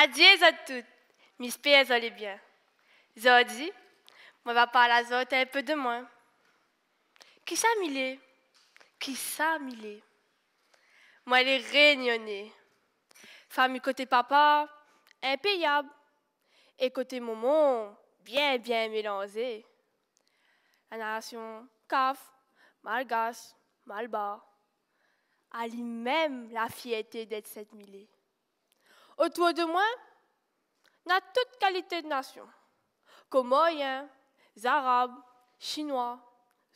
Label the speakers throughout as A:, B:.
A: Adieu à toutes, mes pères allaient bien. ont dit, moi va parler à zot un peu de moi. Qui ça Qui ça milé? Moi les réunionnée Famille côté papa, impayable. Et côté maman, bien bien mélangée. »« La narration caf, bas. »« malba. Ali même la fierté d'être cette millée. Autour de moi, n'a toute qualité de nation. comme moyens arabes, chinois,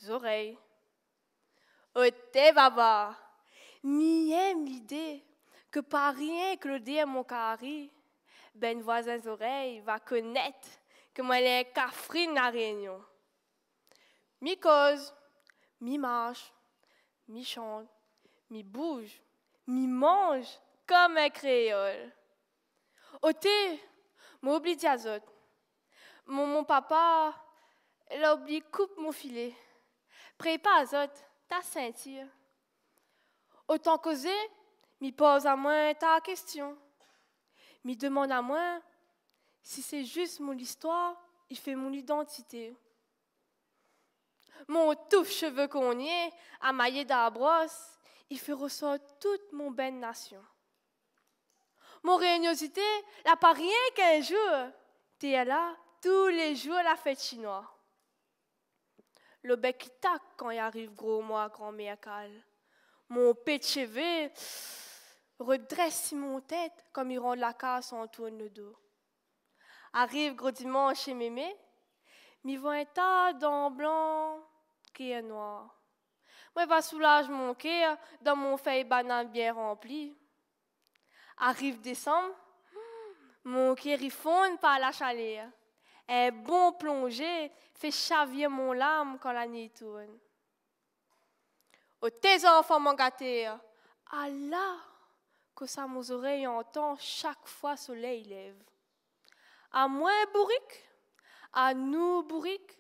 A: oreilles. Ote baba, ni aime l'idée que par rien que le dire mon carré, ben voisins oreilles va connaître que moi les de la réunion. Mi cause, mi marche, mi chante, mi bouge, mi mange comme un créole ôté, m'oublie oublié Mon, mon papa, l'oublie coupe mon filet. Prépa azote, ta ceinture. Autant causer, m'y pose à moi ta question. M'y demande à moi si c'est juste mon histoire, il fait mon identité. Mon tout cheveux qu'on y est, brosse, il fait ressort toute mon belle nation mon réuniosité, n'a pas rien qu'un jour, tu es là tous les jours à la fête chinoise. Le bec tac quand il arrive gros moi, grand méacal. Mon chevet redresse mon tête comme il rend la casse en tourne le dos. Arrive gros dimanche chez mémé, m'y voit un tas d'en blanc qui est noir. Moi, va soulage mon cœur dans mon feuille banane bien remplie. Arrive décembre, mon cœur fonde par la chaleur. Un bon plongé fait chavier mon âme quand la nuit tourne. Aux oh, tes enfants m'ont gâté. Allah, que ça mes oreilles entend chaque fois soleil lève. À moi, bourrique, à nous, bourrique,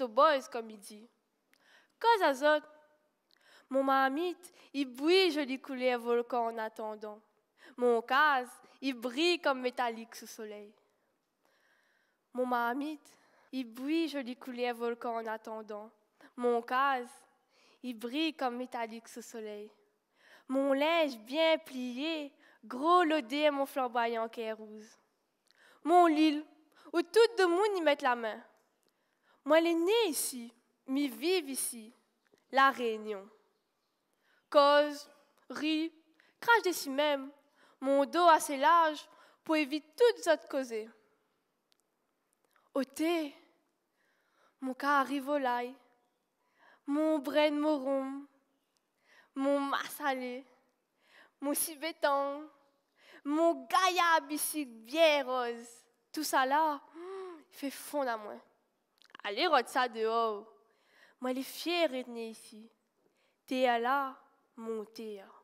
A: au boys, comme il dit. Cause à mon mamite, il bouille, je lui volcan en attendant. Mon casque, il brille comme métallique sous soleil. Mon marmite, il brille, joli coulé volcan en attendant. Mon casque, il brille comme métallique sous soleil. Mon linge bien plié, gros lodé mon flamboyant kérouse. Mon lille, où tout le monde y met la main. Moi, les née ici, m'y vive ici, la Réunion. Cause, rit, crache d'ici même, mon dos assez large pour éviter toutes autres causes. thé, mon cas volaille, mon brain morum, mon massalé, mon sibétan, mon gaïa ici bien rose. Tout ça là, hmm, il fait fond à moi. Allez, rote ça dehors. Moi, elle est fière de venir ici. Théa là, mon théa. Hein.